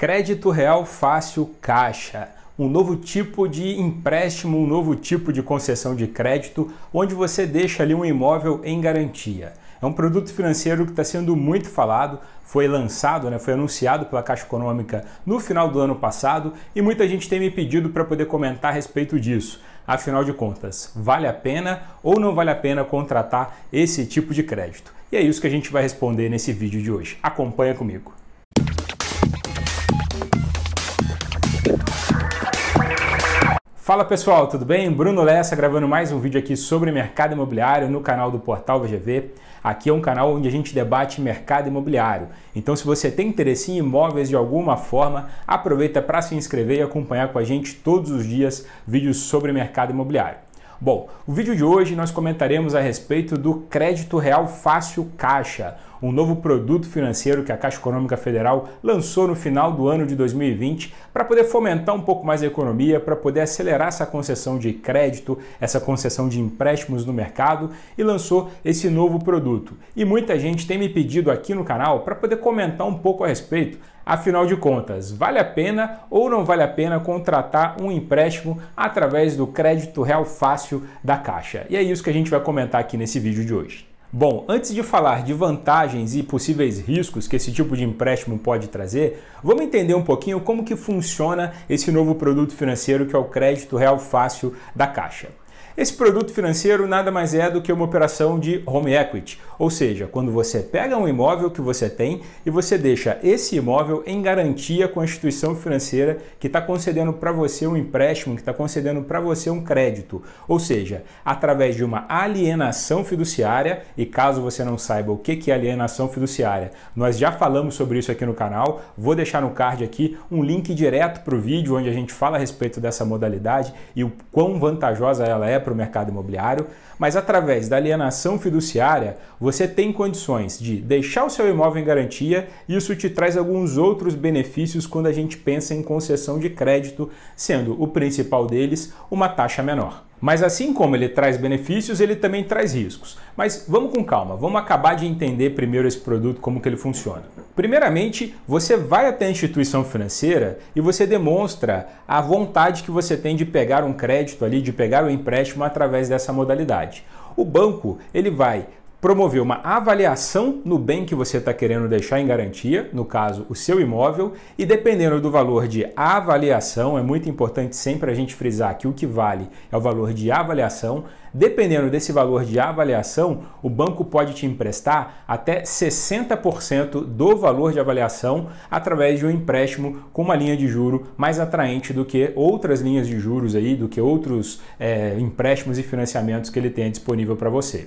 Crédito Real Fácil Caixa, um novo tipo de empréstimo, um novo tipo de concessão de crédito, onde você deixa ali um imóvel em garantia. É um produto financeiro que está sendo muito falado, foi lançado, né, foi anunciado pela Caixa Econômica no final do ano passado e muita gente tem me pedido para poder comentar a respeito disso. Afinal de contas, vale a pena ou não vale a pena contratar esse tipo de crédito? E é isso que a gente vai responder nesse vídeo de hoje. Acompanha comigo. Fala pessoal, tudo bem? Bruno Lessa gravando mais um vídeo aqui sobre mercado imobiliário no canal do Portal VGV. Aqui é um canal onde a gente debate mercado imobiliário. Então, se você tem interesse em imóveis de alguma forma, aproveita para se inscrever e acompanhar com a gente todos os dias vídeos sobre mercado imobiliário. Bom, o vídeo de hoje nós comentaremos a respeito do crédito real fácil caixa, um novo produto financeiro que a Caixa Econômica Federal lançou no final do ano de 2020 para poder fomentar um pouco mais a economia, para poder acelerar essa concessão de crédito, essa concessão de empréstimos no mercado e lançou esse novo produto. E muita gente tem me pedido aqui no canal para poder comentar um pouco a respeito. Afinal de contas, vale a pena ou não vale a pena contratar um empréstimo através do crédito real fácil da Caixa? E é isso que a gente vai comentar aqui nesse vídeo de hoje. Bom, antes de falar de vantagens e possíveis riscos que esse tipo de empréstimo pode trazer, vamos entender um pouquinho como que funciona esse novo produto financeiro que é o crédito real fácil da Caixa. Esse produto financeiro nada mais é do que uma operação de home equity, ou seja, quando você pega um imóvel que você tem e você deixa esse imóvel em garantia com a instituição financeira que está concedendo para você um empréstimo, que está concedendo para você um crédito, ou seja, através de uma alienação fiduciária. E caso você não saiba o que é alienação fiduciária, nós já falamos sobre isso aqui no canal. Vou deixar no card aqui um link direto para o vídeo onde a gente fala a respeito dessa modalidade e o quão vantajosa ela é para o mercado imobiliário, mas através da alienação fiduciária, você tem condições de deixar o seu imóvel em garantia e isso te traz alguns outros benefícios quando a gente pensa em concessão de crédito, sendo o principal deles uma taxa menor. Mas assim como ele traz benefícios, ele também traz riscos. Mas vamos com calma, vamos acabar de entender primeiro esse produto, como que ele funciona. Primeiramente, você vai até a instituição financeira e você demonstra a vontade que você tem de pegar um crédito ali, de pegar um empréstimo através dessa modalidade. O banco, ele vai promover uma avaliação no bem que você está querendo deixar em garantia, no caso, o seu imóvel, e dependendo do valor de avaliação, é muito importante sempre a gente frisar que o que vale é o valor de avaliação. Dependendo desse valor de avaliação, o banco pode te emprestar até 60% do valor de avaliação através de um empréstimo com uma linha de juro mais atraente do que outras linhas de juros aí, do que outros é, empréstimos e financiamentos que ele tem disponível para você.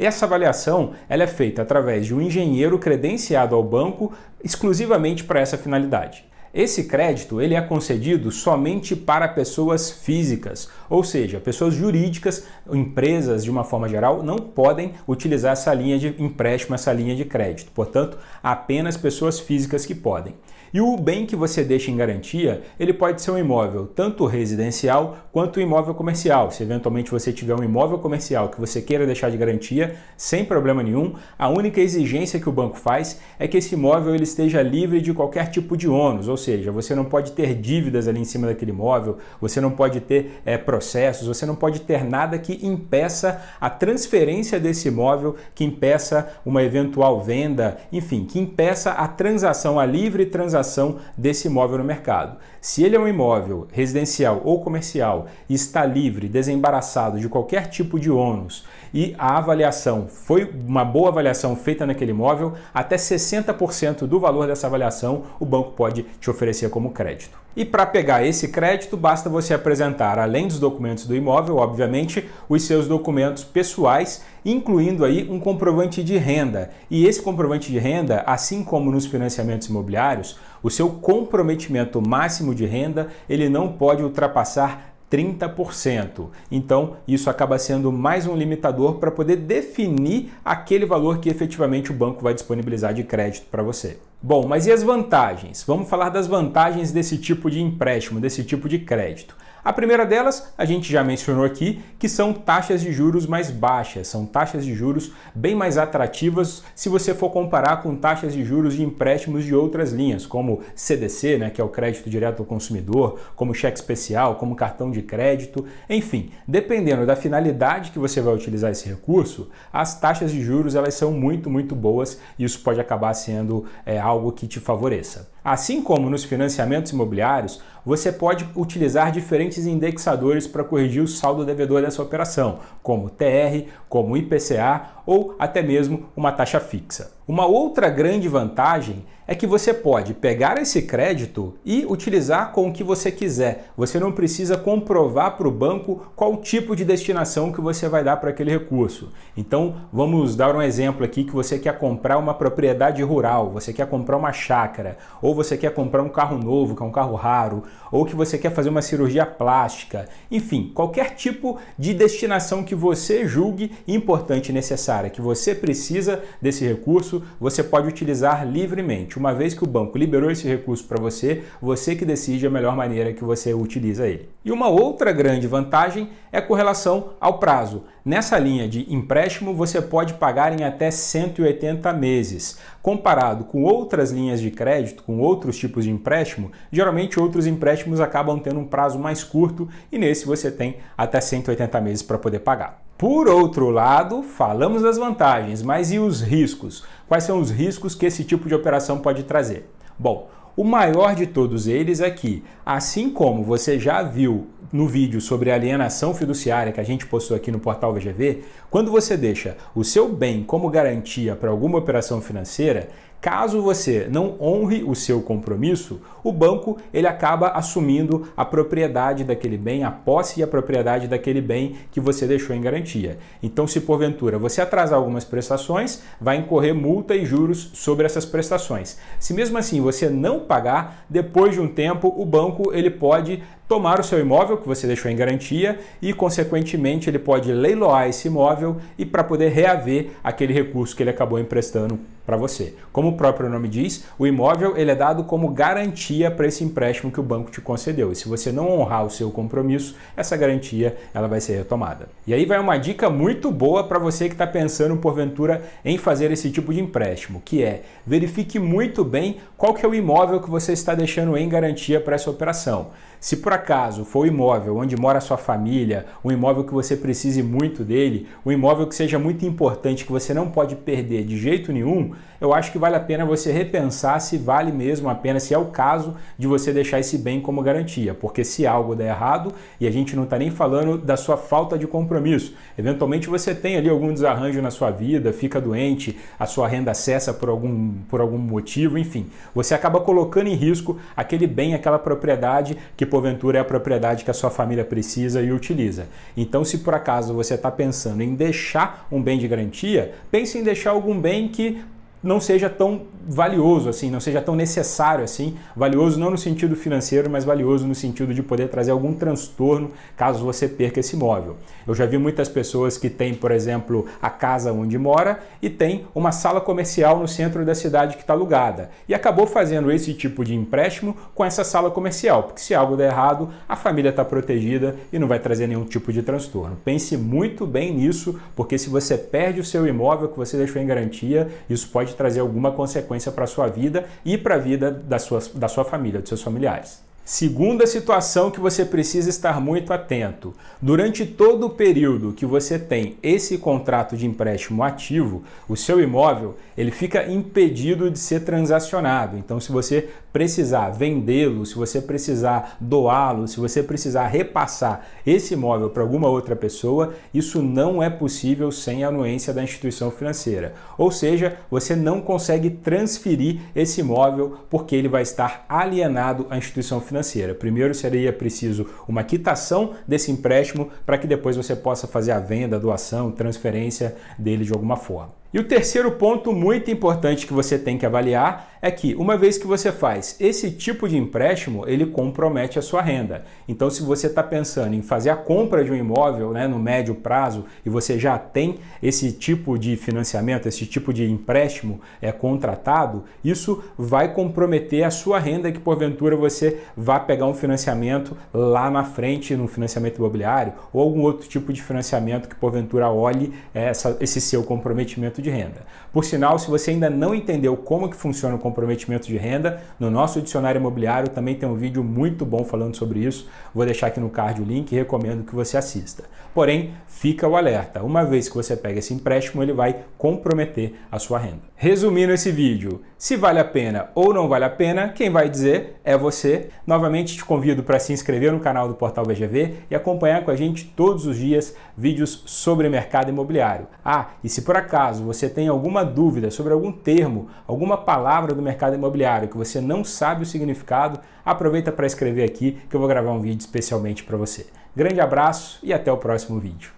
Essa avaliação ela é feita através de um engenheiro credenciado ao banco exclusivamente para essa finalidade. Esse crédito ele é concedido somente para pessoas físicas, ou seja, pessoas jurídicas, empresas de uma forma geral, não podem utilizar essa linha de empréstimo, essa linha de crédito. Portanto, apenas pessoas físicas que podem. E o bem que você deixa em garantia, ele pode ser um imóvel, tanto residencial quanto imóvel comercial. Se eventualmente você tiver um imóvel comercial que você queira deixar de garantia, sem problema nenhum, a única exigência que o banco faz é que esse imóvel ele esteja livre de qualquer tipo de ônus, ou seja, você não pode ter dívidas ali em cima daquele imóvel, você não pode ter é, processos, você não pode ter nada que impeça a transferência desse imóvel, que impeça uma eventual venda, enfim, que impeça a transação, a livre transação valorização desse imóvel no mercado. Se ele é um imóvel residencial ou comercial e está livre, desembaraçado de qualquer tipo de ônus e a avaliação foi uma boa avaliação feita naquele imóvel, até 60% do valor dessa avaliação o banco pode te oferecer como crédito. E para pegar esse crédito, basta você apresentar, além dos documentos do imóvel, obviamente, os seus documentos pessoais, incluindo aí um comprovante de renda. E esse comprovante de renda, assim como nos financiamentos imobiliários, o seu comprometimento máximo de renda, ele não pode ultrapassar 30%. Então, isso acaba sendo mais um limitador para poder definir aquele valor que efetivamente o banco vai disponibilizar de crédito para você. Bom, mas e as vantagens? Vamos falar das vantagens desse tipo de empréstimo, desse tipo de crédito. A primeira delas, a gente já mencionou aqui, que são taxas de juros mais baixas, são taxas de juros bem mais atrativas se você for comparar com taxas de juros de empréstimos de outras linhas, como CDC, né, que é o crédito direto ao consumidor, como cheque especial, como cartão de crédito, enfim, dependendo da finalidade que você vai utilizar esse recurso, as taxas de juros elas são muito, muito boas e isso pode acabar sendo é, algo que te favoreça. Assim como nos financiamentos imobiliários, você pode utilizar diferentes indexadores para corrigir o saldo devedor dessa operação, como TR, como IPCA ou até mesmo uma taxa fixa. Uma outra grande vantagem é que você pode pegar esse crédito e utilizar com o que você quiser. Você não precisa comprovar para o banco qual tipo de destinação que você vai dar para aquele recurso. Então, vamos dar um exemplo aqui que você quer comprar uma propriedade rural, você quer comprar uma chácara, ou você quer comprar um carro novo, que é um carro raro, ou que você quer fazer uma cirurgia plástica. Enfim, qualquer tipo de destinação que você julgue importante e necessária necessária, que você precisa desse recurso, você pode utilizar livremente. Uma vez que o banco liberou esse recurso para você, você que decide a melhor maneira que você utiliza ele. E uma outra grande vantagem é com relação ao prazo. Nessa linha de empréstimo, você pode pagar em até 180 meses. Comparado com outras linhas de crédito, com outros tipos de empréstimo, geralmente outros empréstimos acabam tendo um prazo mais curto e nesse você tem até 180 meses para poder pagar. Por outro lado, falamos das vantagens, mas e os riscos? Quais são os riscos que esse tipo de operação pode trazer? Bom, o maior de todos eles é que, assim como você já viu no vídeo sobre alienação fiduciária que a gente postou aqui no portal VGV, quando você deixa o seu bem como garantia para alguma operação financeira, Caso você não honre o seu compromisso, o banco ele acaba assumindo a propriedade daquele bem, a posse e a propriedade daquele bem que você deixou em garantia. Então, se porventura você atrasar algumas prestações, vai incorrer multa e juros sobre essas prestações. Se mesmo assim você não pagar, depois de um tempo o banco ele pode tomar o seu imóvel que você deixou em garantia e, consequentemente, ele pode leiloar esse imóvel e para poder reaver aquele recurso que ele acabou emprestando para você. Como o próprio nome diz, o imóvel ele é dado como garantia para esse empréstimo que o banco te concedeu. E se você não honrar o seu compromisso, essa garantia ela vai ser retomada. E aí vai uma dica muito boa para você que está pensando porventura em fazer esse tipo de empréstimo, que é verifique muito bem qual que é o imóvel que você está deixando em garantia para essa operação. Se por acaso for o imóvel onde mora a sua família, um imóvel que você precise muito dele, um imóvel que seja muito importante, que você não pode perder de jeito nenhum, eu acho que vale a pena você repensar se vale mesmo a pena, se é o caso de você deixar esse bem como garantia. Porque se algo der errado, e a gente não está nem falando da sua falta de compromisso, eventualmente você tem ali algum desarranjo na sua vida, fica doente, a sua renda cessa por algum, por algum motivo, enfim, você acaba colocando em risco aquele bem, aquela propriedade que porventura agricultura é a propriedade que a sua família precisa e utiliza. Então, se por acaso você está pensando em deixar um bem de garantia, pense em deixar algum bem que não seja tão valioso assim, não seja tão necessário assim, valioso não no sentido financeiro, mas valioso no sentido de poder trazer algum transtorno caso você perca esse imóvel. Eu já vi muitas pessoas que têm, por exemplo, a casa onde mora e tem uma sala comercial no centro da cidade que está alugada e acabou fazendo esse tipo de empréstimo com essa sala comercial, porque se algo der errado, a família está protegida e não vai trazer nenhum tipo de transtorno. Pense muito bem nisso, porque se você perde o seu imóvel que você deixou em garantia, isso pode pode trazer alguma consequência para a sua vida e para a vida da sua, da sua família, dos seus familiares. Segunda situação que você precisa estar muito atento: durante todo o período que você tem esse contrato de empréstimo ativo, o seu imóvel ele fica impedido de ser transacionado. Então, se você precisar vendê-lo, se você precisar doá-lo, se você precisar repassar esse imóvel para alguma outra pessoa, isso não é possível sem a anuência da instituição financeira. Ou seja, você não consegue transferir esse imóvel porque ele vai estar alienado à instituição financeira. Primeiro seria preciso uma quitação desse empréstimo para que depois você possa fazer a venda, a doação, transferência dele de alguma forma. E o terceiro ponto muito importante que você tem que avaliar é que, uma vez que você faz esse tipo de empréstimo, ele compromete a sua renda. Então, se você está pensando em fazer a compra de um imóvel né, no médio prazo e você já tem esse tipo de financiamento, esse tipo de empréstimo é contratado, isso vai comprometer a sua renda que, porventura, você vá pegar um financiamento lá na frente, no financiamento imobiliário ou algum outro tipo de financiamento que, porventura, olhe essa, esse seu comprometimento comprometimento de renda. Por sinal, se você ainda não entendeu como que funciona o comprometimento de renda, no nosso dicionário imobiliário também tem um vídeo muito bom falando sobre isso. Vou deixar aqui no card o link e recomendo que você assista. Porém, fica o alerta. Uma vez que você pega esse empréstimo, ele vai comprometer a sua renda. Resumindo esse vídeo, se vale a pena ou não vale a pena, quem vai dizer é você. Novamente te convido para se inscrever no canal do Portal VGV e acompanhar com a gente todos os dias vídeos sobre mercado imobiliário. Ah, e se por acaso você tem alguma dúvida sobre algum termo, alguma palavra do mercado imobiliário que você não sabe o significado, aproveita para escrever aqui que eu vou gravar um vídeo especialmente para você. Grande abraço e até o próximo vídeo.